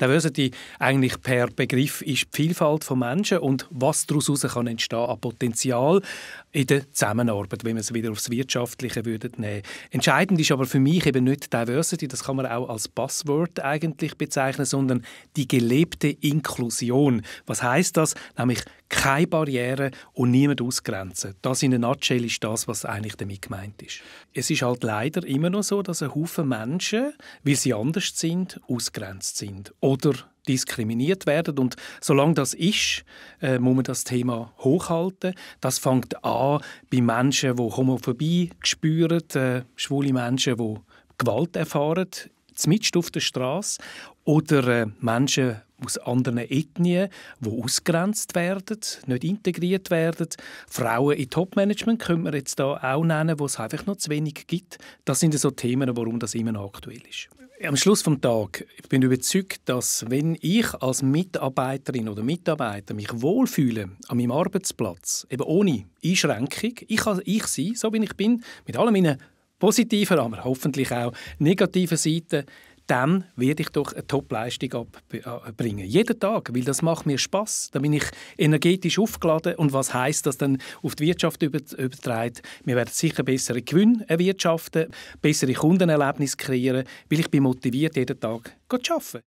Diversity eigentlich per Begriff ist die Vielfalt von Menschen und was daraus kann entstehen kann an Potenzial in der Zusammenarbeit, wenn wir es wieder aufs Wirtschaftliche würde nehmen. Entscheidend ist aber für mich eben nicht Diversity, das kann man auch als Passwort eigentlich bezeichnen, sondern die gelebte Inklusion. Was heißt das? Nämlich keine Barrieren und niemand ausgrenzen. Das in einer Nutshell ist das, was eigentlich damit gemeint ist. Es ist halt leider immer noch so, dass ein Haufen Menschen, weil sie anders sind, ausgrenzt sind oder diskriminiert werden. Und solange das ist, äh, muss man das Thema hochhalten. Das fängt an bei Menschen, die Homophobie spüren, äh, schwule Menschen, die Gewalt erfahren, mitten auf der Straße oder äh, Menschen, aus anderen Ethnien, die ausgrenzt werden, nicht integriert werden. Frauen in Top-Management können wir jetzt da auch nennen, wo es einfach noch zu wenig gibt. Das sind so Themen, warum das immer noch aktuell ist. Am Schluss vom Tag ich bin ich überzeugt, dass wenn ich als Mitarbeiterin oder Mitarbeiter mich wohlfühle an meinem Arbeitsplatz, eben ohne Einschränkung, ich kann ich sein, so wie ich bin, mit all meinen positiven, aber hoffentlich auch negativen Seiten, dann werde ich doch eine Top-Leistung abbringen. Äh, jeden Tag, weil das macht mir Spaß. Da bin ich energetisch aufgeladen und was heißt das dann auf die Wirtschaft übertreibt? Wir werden sicher bessere Gewinne erwirtschaften, bessere Kundenerlebnisse kreieren, weil ich bin motiviert jeden Tag zu arbeiten.